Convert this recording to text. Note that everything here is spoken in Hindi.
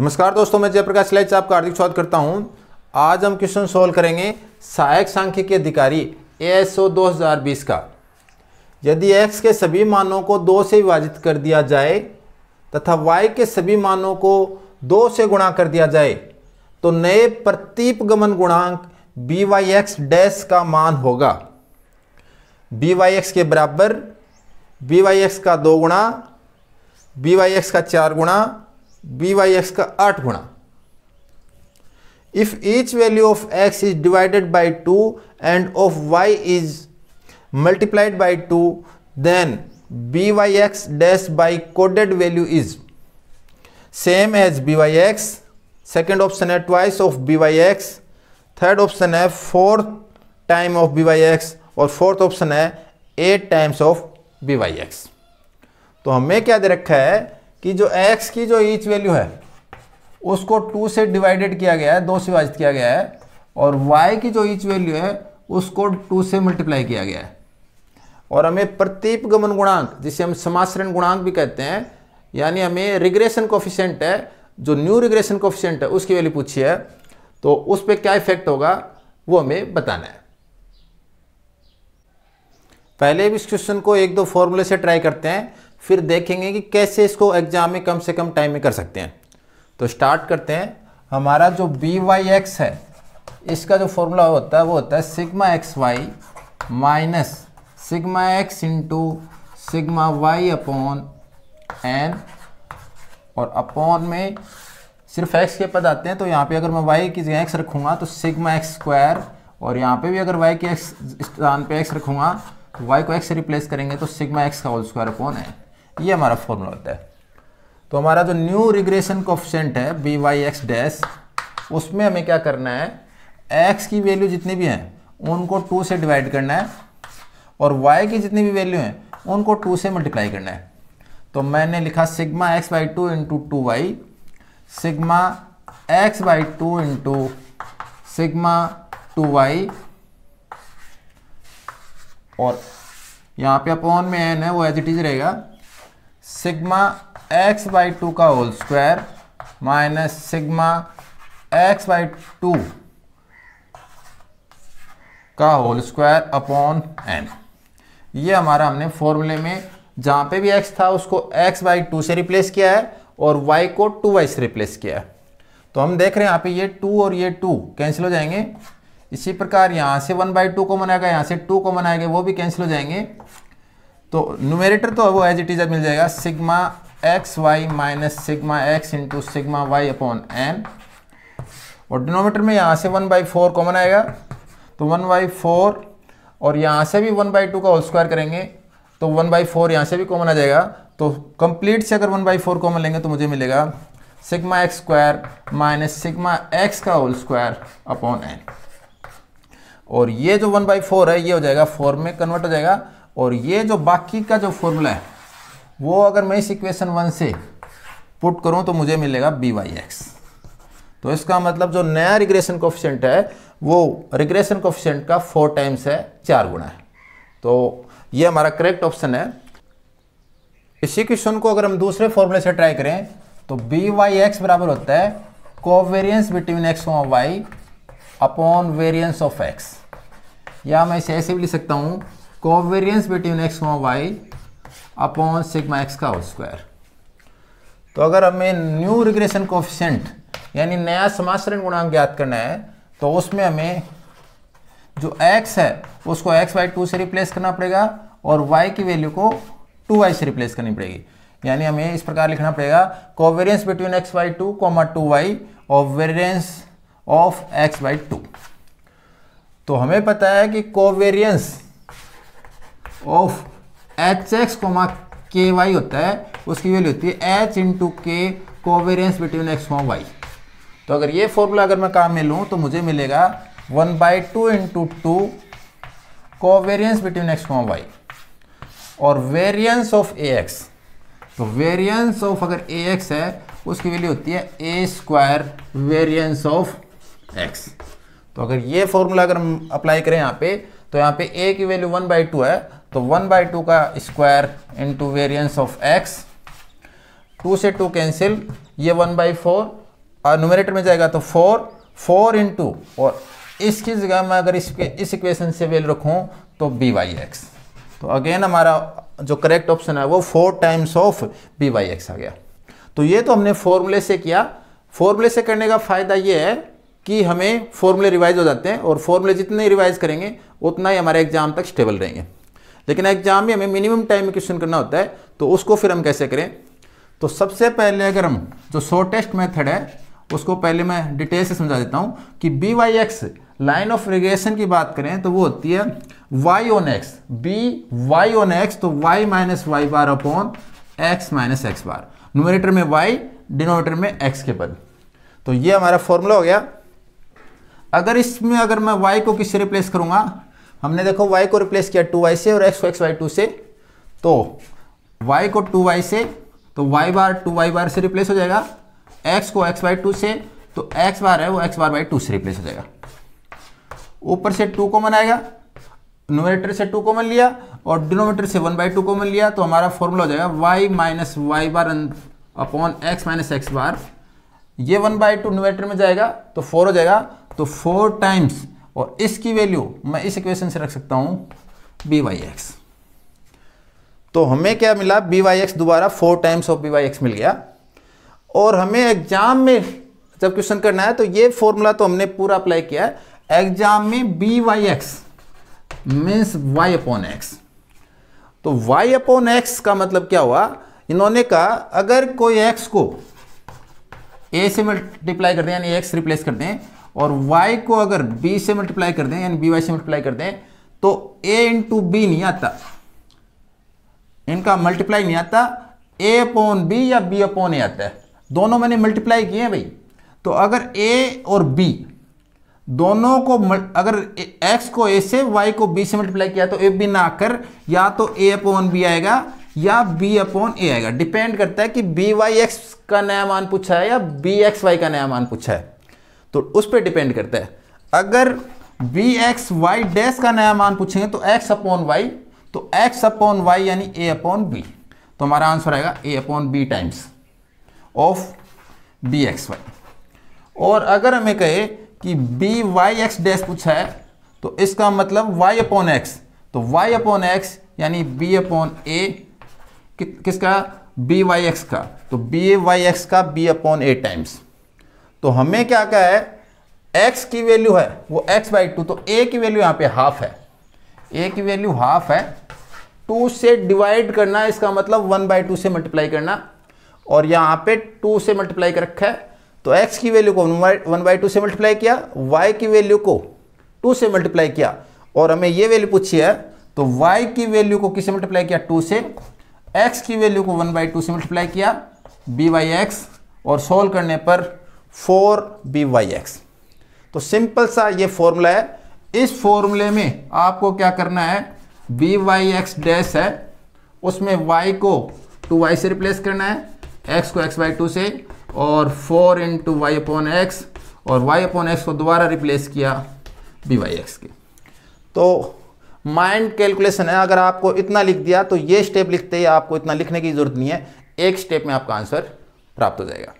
नमस्कार दोस्तों मैं जयप्रकाश लाइच आपका हार्दिक स्वागत करता हूं आज हम क्वेश्चन सोल्व करेंगे सहायक सांख्यिकी अधिकारी एएसओ 2020 का यदि एक्स के सभी मानों को दो से विभाजित कर दिया जाए तथा वाई के सभी मानों को दो से गुणा कर दिया जाए तो नए प्रतीपगमन गुणांक बी वाई एक्स डैश का मान होगा बी वाई एक्स के बराबर बी वाई एक्स का दो गुणा बी वाई एक्स का चार गुणा बी वाई एक्स का आठ गुणा if each value of X is divided by two and of Y is multiplied by two then B Y X dash by coded value is same as B Y X second option है twice of B Y X third option है fourth time of B Y x और फोर्थ ऑप्शन है eight times of B Y x तो हमें क्या दे रखा है कि जो एक्स की जो ईच वैल्यू है उसको टू से डिवाइडेड किया गया है दो से विभाजित किया गया है और वाई की जो ईच वैल्यू है उसको टू से मल्टीप्लाई किया गया है और हमें प्रतीप गमन गुणांक जिसे हम समाश्रण गुणांक भी कहते हैं यानी हमें रिग्रेशन कोफिशेंट है जो न्यू रिग्रेशन कोफिशेंट है उसकी वैल्यू पूछी है तो उस पर क्या इफेक्ट होगा वो हमें बताना है पहले भी इस क्वेश्चन को एक दो फॉर्मूले से ट्राई करते हैं फिर देखेंगे कि कैसे इसको एग्जाम में कम से कम टाइम में कर सकते हैं तो स्टार्ट करते हैं हमारा जो बी वाई एक्स है इसका जो फॉर्मूला होता है वो होता है sigma X Y minus sigma X into sigma Y upon N और अपॉन में सिर्फ एक्स के पद आते हैं तो यहाँ पे अगर मैं वाई की जगह एक्स रखूँगा तो सिग्मा एक्स स्क्वायर और यहाँ पे भी अगर वाई के एक्स स्थान पे एक्स रखूँगा वाई को एक्स से रिप्लेस करेंगे तो सिग्मा एक्स का होल स्क्वायर अपॉन है ये हमारा फॉर्मूला होता है तो हमारा जो न्यू रिग्रेशन कोफिशेंट है बी वाई एक्स डैश उसमें हमें क्या करना है एक्स की वैल्यू जितनी भी हैं उनको टू से डिवाइड करना है और वाई की जितनी भी वैल्यू हैं उनको टू से मल्टीप्लाई करना है तो मैंने लिखा sigma X by two into two Y sigma X by two into sigma two Y और यहाँ पे अपॉन में एन है वो एज इट इज रहेगा सिग्मा एक्स बाई टू का whole square minus sigma X by two का होल स्क्वायर अपॉन एन ये हमारा हमने फॉर्मूले में जहां पे भी एक्स था उसको एक्स बाई टू से रिप्लेस किया है और वाई को टू वाई से रिप्लेस किया है तो हम देख रहे हैं यहाँ पे ये टू और ये टू कैंसिल हो जाएंगे इसी प्रकार यहाँ से वन बाई टू कॉमन आएगा यहाँ से टू कॉमन आएगा वो भी कैंसिल हो जाएंगे तो न्यूमेरेटर तो वो एज इट इज मिल जाएगा sigma X Y minus sigma X into sigma Y upon N और डिनोमीटर में यहाँ से वन बाई फोर कॉमन आएगा तो वन बाई फोर और यहाँ से भी वन बाई टू का होल स्क्वायर करेंगे तो वन बाई फोर यहाँ से भी कॉमन आ जाएगा तो कंप्लीट से अगर वन बाई फोर कॉमन लेंगे तो मुझे मिलेगा sigma X square minus sigma X का होल स्क्वायर अपॉन एन और ये जो वन बाई फोर है ये हो जाएगा फोर में कन्वर्ट हो जाएगा और ये जो बाकी का जो फॉर्मूला है वो अगर मैं इस इक्वेशन वन से पुट करूं तो मुझे मिलेगा बी वाई एक्स तो इसका मतलब जो नया रिग्रेशन कोफिशेंट है वो रिग्रेशन कोफिशेंट का फोर टाइम्स है चार गुना है तो ये हमारा करेक्ट ऑप्शन है इसी क्वेश्चन को अगर हम दूसरे फॉर्मूले से ट्राई करें तो बी वाई एक्स बराबर होता है कोवेरियंस बिटवीन एक्स और Y upon variance of X या मैं इसे ऐसे भी लिख सकता हूँ covariance between X comma Y upon sigma X का होल स्क्वायर तो अगर हमें न्यू रिग्रेशन कोफिशेंट यानी नया समाश्रण गुणांक ज्ञात करना है तो उसमें हमें जो x है उसको x बाई टू से रिप्लेस करना पड़ेगा और y की वैल्यू को टू वाई से रिप्लेस करनी पड़ेगी यानी हमें इस प्रकार लिखना पड़ेगा covariance between X by two comma two Y और variance of X by two तो हमें पता है कि covariance of H X comma K Y होता है उसकी वैल्यू होती है H into K covariance between X comma Y तो अगर ये फॉर्मूला अगर मैं काम में लूँ तो मुझे मिलेगा one by two into two covariance between X comma Y और वेरियंस ऑफ ए एक्स तो वेरियंस ऑफ अगर ए एक्स है उसकी वैल्यू होती है A square variance of X तो अगर ये फॉर्मूला अगर हम अप्लाई करें यहाँ पे तो यहाँ पे ए की वैल्यू वन बाई टू है तो वन बाई टू का square into variance of X two से टू कैंसिल ये वन बाई फोर और नोमिनेटर में जाएगा तो फोर फोर इंटू और इसकी जगह मैं अगर इसके इस इक्वेशन से वेल रखूँ तो बी वाई एक्स तो अगेन हमारा जो करेक्ट ऑप्शन है वो four times of B Y X आ गया तो ये तो हमने फॉर्मूले से किया फॉर्मूले से करने का फ़ायदा ये है कि हमें फॉर्मूले रिवाइज हो जाते हैं और फॉर्मूले जितने रिवाइज करेंगे उतना ही हमारे एग्जाम तक स्टेबल रहेंगे लेकिन एग्जाम में हमें मिनिमम टाइम में क्वेश्चन करना होता है तो उसको फिर हम कैसे करें तो सबसे पहले अगर हम जो शॉर्टेस्ट मेथड है उसको पहले मैं डिटेल से समझा देता हूँ कि B Y X line of regression की बात करें तो वो होती है Y on X B Y on X तो Y minus Y bar upon x minus x bar numerator में वाई डिनोमिनेटर में एक्स के पद तो ये हमारा फॉर्मूला हो गया अगर इसमें अगर मैं वाई को किससे रिप्लेस करूंगा हमने देखो y को रिप्लेस किया 2y से और x को एक्स वाई टू से तो y को 2y से तो y बार 2y बार से रिप्लेस हो जाएगा x को एक्स वाई टू से तो x बार है वो x बार बाई टू से रिप्लेस हो जाएगा ऊपर से टू कॉमन आएगा नोमिनेटर से टू कॉमन लिया और डिनोमेटर से वन बाई टू कॉमन लिया तो हमारा फॉर्मूला हो जाएगा y minus Y bar upon x minus x bar ये वन बाई टू नोमिनेटर में जाएगा तो फोर हो जाएगा तो फोर टाइम्स और इसकी वैल्यू मैं इस इक्वेशन से रख सकता हूं बी वाई एक्स तो हमें क्या मिला बी वाई एक्स दोबारा four times of B Y x मिल गया और हमें एग्जाम में जब क्वेश्चन करना है तो ये फॉर्मूला तो हमने पूरा अप्लाई किया है एग्जाम में b Y x means y upon x तो वाई अपॉन एक्स का मतलब क्या हुआ इन्होंने कहा अगर कोई एक्स को ए से मल्टीप्लाई कर दें यानी एक्स रिप्लेस कर दें और y को अगर b से मल्टीप्लाई कर दें यानी बी वाई से मल्टीप्लाई कर दें तो a इंटू बी नहीं आता इनका मल्टीप्लाई नहीं आता a अपॉन बी या b अपॉन ए आता है दोनों मैंने मल्टीप्लाई किए हैं भाई तो अगर a और b दोनों को अगर x को a से y को b से मल्टीप्लाई किया तो ए बी ना आकर या तो a अपॉन बी आएगा या b अपॉन ए आएगा डिपेंड करता है कि बी वाई एक्स का नया मान पूछा है या बी एक्स वाई का नया मान पूछा है तो उस पर डिपेंड करता है अगर बी एक्स वाई डैश का नया मान पूछेंगे तो एक्स अपॉन वाई तो एक्स अपॉन वाई यानी ए अपॉन बी तो हमारा आंसर आएगा a upon b times of b x y और अगर हमें कहे कि बी वाई एक्स डैश पूछा है तो इसका मतलब वाई अपॉन एक्स तो वाई अपॉन एक्स यानी बी अपॉन ए किसका बी वाई एक्स का तो बी ए वाई एक्स का बी अपॉन ए टाइम्स तो हमें क्या क्या है एक्स की वैल्यू है वो एक्स बाई टू तो ए की वैल्यू यहां पे हाफ है ए की वैल्यू हाफ है टू से डिवाइड करना इसका मतलब वन बाई टू से मल्टीप्लाई करना और यहां पे टू से मल्टीप्लाई कर रखा है तो एक्स की वैल्यू को वन बाई टू से मल्टीप्लाई किया वाई की वैल्यू को टू से मल्टीप्लाई किया और हमें ये वैल्यू पूछी है तो वाई की वैल्यू को किसे मल्टीप्लाई किया टू से एक्स की वैल्यू को वन बाई टू से मल्टीप्लाई किया बी वाई एक्स और सोल्व करने पर फोर बी वाई एक्स तो सिंपल सा ये फॉर्मूला है इस फॉर्मूले में आपको क्या करना है बी वाई एक्स डैश है उसमें वाई को टू वाई से रिप्लेस करना है एक्स को एक्स वाई टू से और four into y upon x और वाई अपॉन एक्स को दोबारा रिप्लेस किया बी वाई एक्स के तो माइंड कैलकुलेशन है अगर आपको इतना लिख दिया तो ये स्टेप लिखते ही आपको इतना लिखने की जरूरत नहीं है एक स्टेप में आपका आंसर प्राप्त हो जाएगा